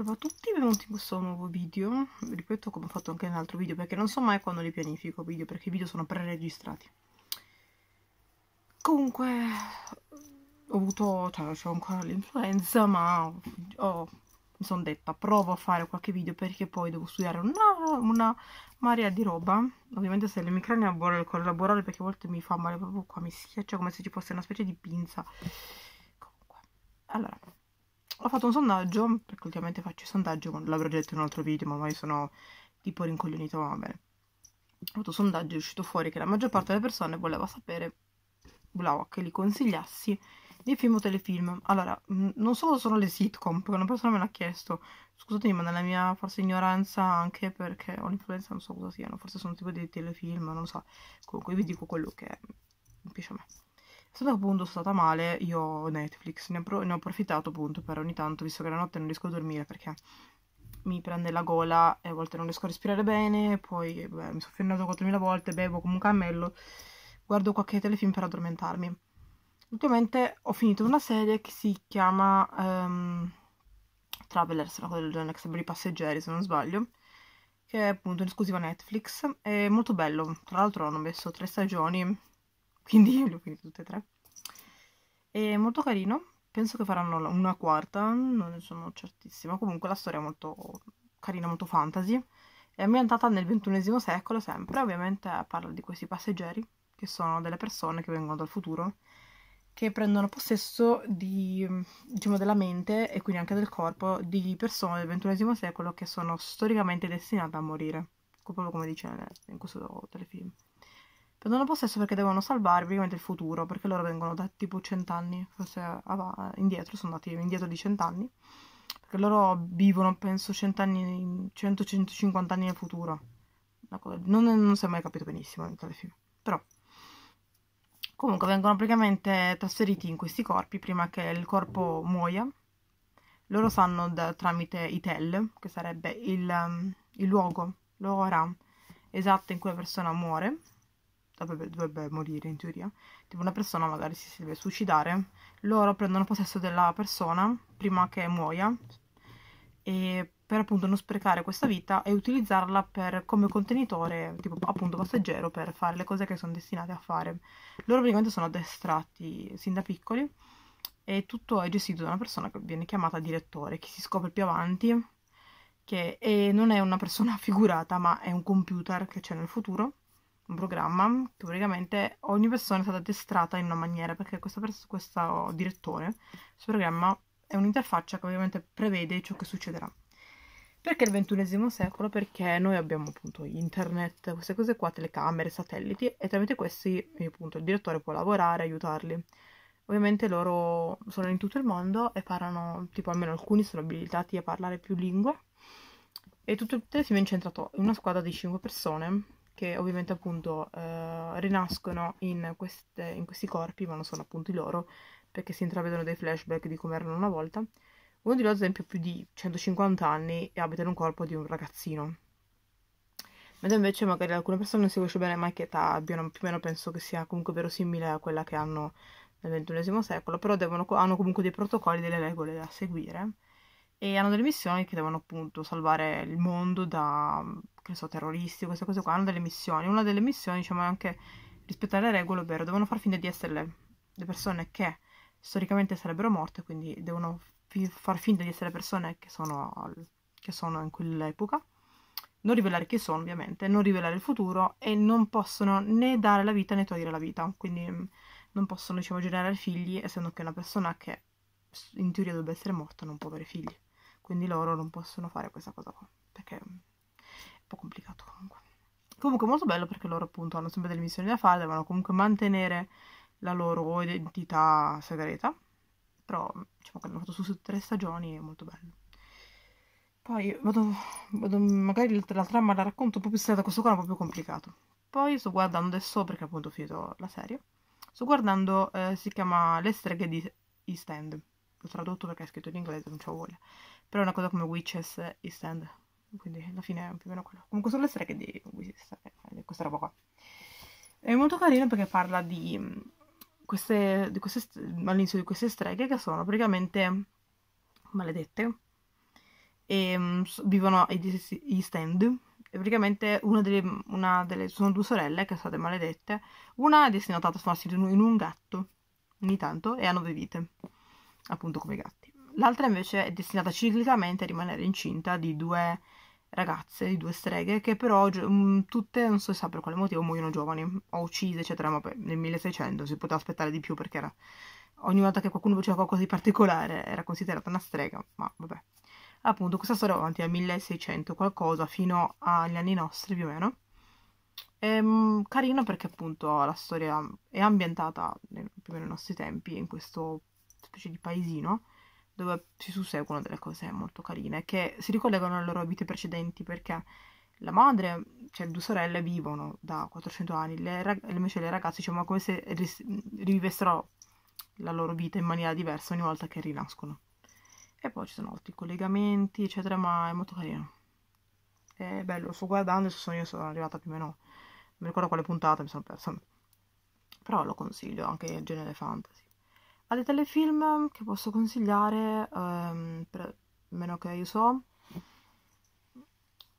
Ciao a tutti, benvenuti in questo nuovo video, ripeto come ho fatto anche nell'altro video perché non so mai quando li pianifico video perché i video sono pre-registrati. Comunque ho avuto, cioè ho ancora l'influenza ma ho, mi sono detta provo a fare qualche video perché poi devo studiare una, una marea di roba. Ovviamente se l'emicrania vuole collaborare perché a volte mi fa male proprio qua, mi schiaccia come se ci fosse una specie di pinza. Comunque, allora ho fatto un sondaggio, perché ultimamente faccio i sondaggi, l'avrò detto in un altro video, ma ormai sono tipo rincoglionito, va bene. Ho fatto un sondaggio, e è uscito fuori che la maggior parte delle persone voleva sapere, voleva che li consigliassi di film o telefilm. Allora, mm, non solo sono le sitcom, perché una persona me l'ha chiesto, scusatemi, ma nella mia forse ignoranza anche perché ho l'influenza, non so cosa siano, forse sono tipo dei telefilm, non so, comunque vi dico quello che piace a me stato appunto stata male, io ho Netflix, ne ho, pro- ne ho approfittato appunto per ogni tanto, visto che la notte non riesco a dormire perché mi prende la gola e a volte non riesco a respirare bene, poi beh, mi sono fermato 4.000 volte, bevo comunque a mello, guardo qualche telefilm per addormentarmi. Ultimamente ho finito una serie che si chiama um, Travelers, una cosa del genere, che i passeggeri se non sbaglio, che è appunto in esclusiva Netflix, è molto bello, tra l'altro hanno messo tre stagioni, quindi io li ho finiti tutti e tre. È molto carino, penso che faranno una quarta, non ne sono certissima, comunque la storia è molto carina, molto fantasy. È ambientata nel XXI secolo sempre, ovviamente parla di questi passeggeri, che sono delle persone che vengono dal futuro, che prendono possesso di, diciamo, della mente e quindi anche del corpo di persone del XXI secolo che sono storicamente destinate a morire, proprio come dice in questo telefilm. Perdono possesso perché devono salvarvi praticamente il futuro, perché loro vengono da tipo cent'anni, forse av- indietro, sono andati indietro di cent'anni, perché loro vivono, penso, 100-150 anni nel futuro. Non, non si è mai capito benissimo in nel film, però... Comunque vengono praticamente trasferiti in questi corpi prima che il corpo muoia. Loro sanno da, tramite ITEL, che sarebbe il, il luogo, l'ora esatta in cui la persona muore, dovrebbe, dovrebbe morire in teoria, tipo una persona magari si deve suicidare, loro prendono possesso della persona prima che muoia e per appunto non sprecare questa vita e utilizzarla per, come contenitore, tipo appunto passeggero, per fare le cose che sono destinate a fare. Loro praticamente sono addestrati sin da piccoli e tutto è gestito da una persona che viene chiamata direttore, che si scopre più avanti, che è, non è una persona figurata ma è un computer che c'è nel futuro un programma che praticamente ogni persona è stata addestrata in una maniera perché questo, questo direttore, questo programma è un'interfaccia che ovviamente prevede ciò che succederà. Perché il ventunesimo secolo? Perché noi abbiamo appunto internet, queste cose qua, telecamere, satelliti e tramite questi appunto il direttore può lavorare, aiutarli. Ovviamente loro sono in tutto il mondo e parlano, tipo almeno alcuni sono abilitati a parlare più lingue e tutto il team è incentrato in una squadra di 5 persone che ovviamente appunto eh, rinascono in, queste, in, questi corpi, ma non sono appunto i loro, perché si intravedono dei flashback di come erano una volta. Uno di loro, ad esempio, ha più di 150 anni e abita in un corpo di un ragazzino. Mentre invece magari alcune persone non si conosce bene mai che età abbiano, più o meno penso che sia comunque verosimile a quella che hanno nel XXI secolo, però devono, hanno comunque dei protocolli, delle regole da seguire e hanno delle missioni che devono appunto salvare il mondo da, che so, terroristi, queste cose qua, hanno delle missioni. Una delle missioni, diciamo, è anche rispettare le regole, ovvero devono far finta di essere le, le persone che storicamente sarebbero morte, quindi devono fi- far finta di essere persone che sono, al, che sono in quell'epoca non rivelare chi sono ovviamente, non rivelare il futuro e non possono né dare la vita né togliere la vita, quindi mm, non possono diciamo generare figli essendo che una persona che in teoria dovrebbe essere morta non può avere figli quindi loro non possono fare questa cosa qua perché è un po' complicato comunque comunque molto bello perché loro appunto hanno sempre delle missioni da fare devono comunque mantenere la loro identità segreta però diciamo che hanno fatto su tre stagioni è molto bello poi vado, vado magari la trama la racconto un po' più stretta questo qua è un po' più complicato poi sto guardando adesso perché appunto ho finito la serie sto guardando eh, si chiama Le streghe di East End l'ho tradotto perché è scritto in inglese non c'ho voglia però è una cosa come Witches e Stand quindi alla fine è più o meno quello comunque sono le streghe di Witches eh, questa roba qua è molto carino perché parla di mm, queste, di queste all'inizio di queste streghe che sono praticamente maledette e mm, vivono agli stand e praticamente una delle, una delle, sono due sorelle che sono state maledette una è destinata a trasformarsi in un gatto ogni tanto e ha nove vite appunto come i gatti l'altra invece è destinata ciclicamente a rimanere incinta di due ragazze, di due streghe, che però mh, mm, tutte, non so se sa per quale motivo, muoiono giovani o uccise, eccetera, ma nel 1600 si poteva aspettare di più perché era, ogni volta che qualcuno faceva qualcosa di particolare era considerata una strega, ma vabbè. Appunto, questa storia va avanti dal 1600 qualcosa, fino agli anni nostri più o meno. È ehm, carino perché appunto la storia è ambientata più o meno nei nostri tempi, in questo specie di paesino, dove si susseguono delle cose molto carine che si ricollegano alle loro vite precedenti perché la madre, cioè due sorelle, vivono da 400 anni, le rag- invece le ragazze diciamo come se ris- rivivessero la loro vita in maniera diversa ogni volta che rinascono. E poi ci sono altri collegamenti, eccetera, ma è molto carino. È bello, sto guardando, sono io sono arrivata più o meno, non mi ricordo quale puntata, mi sono persa. Però lo consiglio, anche il genere fantasy. A dei telefilm che posso consigliare, ehm, per, meno che io so,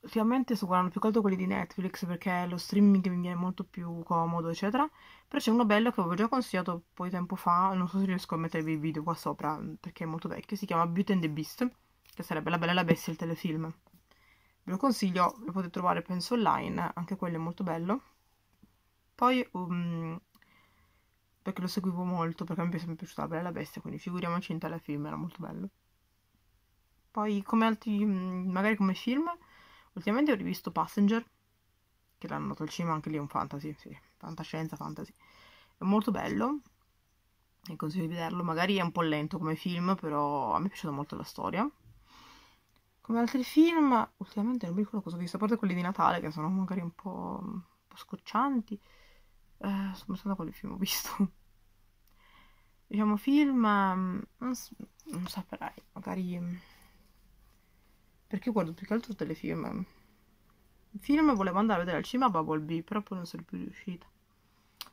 ultimamente sto guardando più che altro quelli di Netflix perché lo streaming mi viene molto più comodo, eccetera. Però c'è uno bello che avevo già consigliato un po' di tempo fa, non so se riesco a mettervi il video qua sopra perché è molto vecchio, si chiama Beauty and the Beast, che sarebbe La Bella e la Bestia il telefilm. Ve lo consiglio, lo potete trovare penso online, anche quello è molto bello. Poi um, perché lo seguivo molto, perché mi è sempre piaciuta Bella la Bestia, quindi figuriamoci in telefilm, era molto bello. Poi come altri, mm, magari come film, ultimamente ho rivisto Passenger, che l'hanno dato al cinema, anche lì è un fantasy, sì, fantascienza, fantasy. È molto bello, e consiglio di vederlo, magari è un po' lento come film, però a me è piaciuta molto la storia. Come altri film, ultimamente non mi ricordo cosa ho visto, a parte quelli di Natale, che sono magari un po', un po scoccianti, eh, sto pensando a quale film ho visto diciamo film mm, non, non saprei magari mm. perché guardo più che altro telefilm film volevo andare a vedere al cinema Bubble Bee però poi non sono più riuscita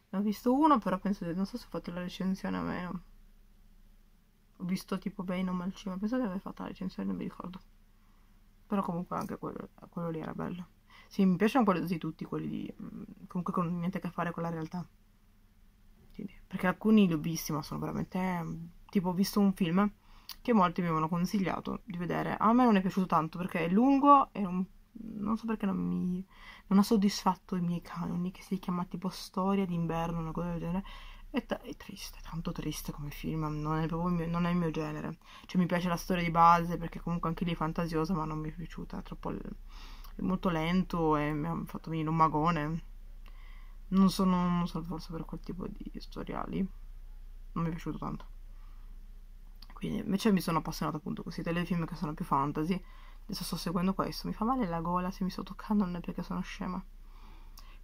ne ho visto uno però penso che. non so se ho fatto la recensione o meno ho visto tipo Venom al cinema penso di aver fatto la recensione non mi ricordo però comunque anche quello, quello lì era bello sì, mi piacciono quasi tutti quelli di, mm, comunque con niente a che fare con la realtà. Quindi, perché alcuni li ho visti, ma sono veramente... Tipo ho visto un film che molti mi avevano consigliato di vedere. A me non è piaciuto tanto perché è lungo e non, non so perché non mi... non ha soddisfatto i miei canoni, che si chiama tipo Storia d'inverno, una cosa del genere. È, t- è, triste, tanto triste come film, non è proprio mio, non è il mio genere. Cioè mi piace la storia di base perché comunque anche lì è fantasiosa, ma non mi è piaciuta, è troppo molto lento e mi ha fatto venire un magone. Non sono, non sono forse per quel tipo di storiali. Non mi è piaciuto tanto. Quindi invece mi sono appassionata appunto questi telefilm che sono più fantasy. Adesso sto seguendo questo. Mi fa male la gola se mi sto toccando, non è perché sono scema.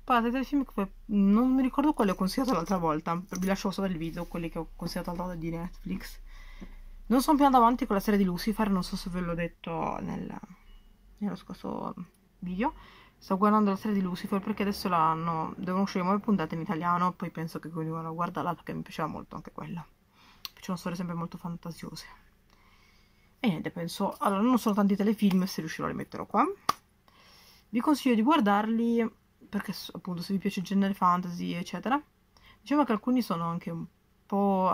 Poi altri film che non mi ricordo quelli ho consigliato l'altra volta. Vi lascio sopra il video, quelli che ho consigliato l'altra volta di Netflix. Non sono più andata avanti con la serie di Lucifer, non so se ve l'ho detto nel, nello scorso video sto guardando la serie di Lucifer perché adesso l'hanno devono uscire nuove puntate in italiano poi penso che quindi vanno a guardarla perché mi piaceva molto anche quella piacevano storie sempre molto fantasiose e niente penso allora non sono tanti telefilm se riuscirò a rimetterò qua vi consiglio di guardarli perché appunto se vi piace il genere fantasy eccetera diciamo che alcuni sono anche un po'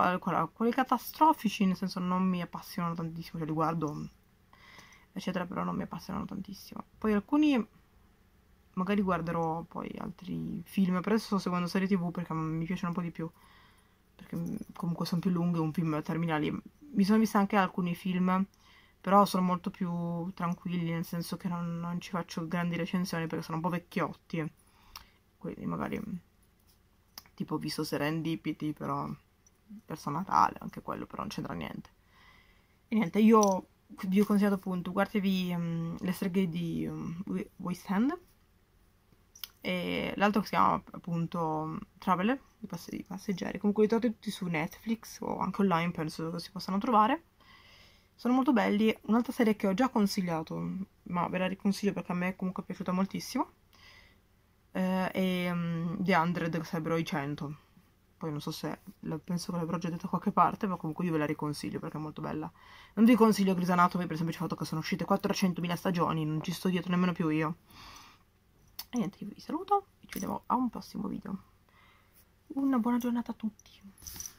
quelli catastrofici nel senso non mi appassionano tantissimo cioè li guardo eccetera, però non mi appassionano tantissimo. Poi alcuni magari guarderò poi altri film, per adesso sto seguendo serie tv perché mi piacciono un po' di più, perché comunque sono più lunghe, un film terminali. Mi sono vista anche alcuni film, però sono molto più tranquilli, nel senso che non, non ci faccio grandi recensioni perché sono un po' vecchiotti, quindi magari tipo ho visto Serendipity, però verso Natale, anche quello però non c'entra niente. E niente, io vi ho consigliato appunto, guardatevi um, le streghe di um, mm, West End e l'altro che si chiama appunto Traveler, i, passeggeri. Comunque li trovate tutti su Netflix o anche online, penso che si possano trovare. Sono molto belli. Un'altra serie che ho già consigliato, ma ve la riconsiglio perché a me comunque è piaciuta moltissimo, eh, è um, The Hundred, che sarebbero i 100 poi non so se la, penso che l'avrò già detto da qualche parte, ma comunque io ve la riconsiglio perché è molto bella. Non vi consiglio Grisanato, Anatomy per il semplice fatto che sono uscite 400.000 stagioni, non ci sto dietro nemmeno più io. E niente, io vi saluto e ci vediamo a un prossimo video. Una buona giornata a tutti.